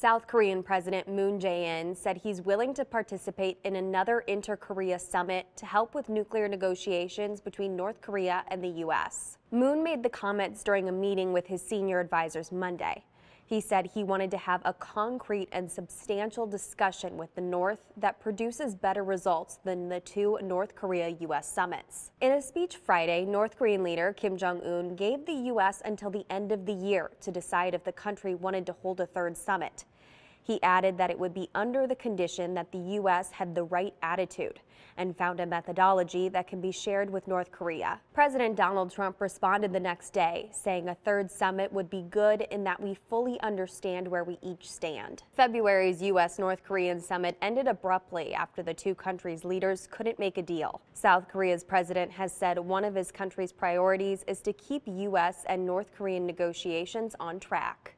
South Korean President Moon Jae-in said he's willing to participate in another inter-Korea summit to help with nuclear negotiations between North Korea and the U.S. Moon made the comments during a meeting with his senior advisors Monday. He said he wanted to have a concrete and substantial discussion with the North that produces better results than the two North Korea U.S. summits. In a speech Friday, North Korean leader Kim Jong un gave the U.S. until the end of the year to decide if the country wanted to hold a third summit. He added that it would be under the condition that the U.S. had the right attitude and found a methodology that can be shared with North Korea. President Donald Trump responded the next day, saying a third summit would be good in that we fully understand where we each stand. February's U.S. North Korean summit ended abruptly after the two countries' leaders couldn't make a deal. South Korea's president has said one of his country's priorities is to keep U.S. and North Korean negotiations on track.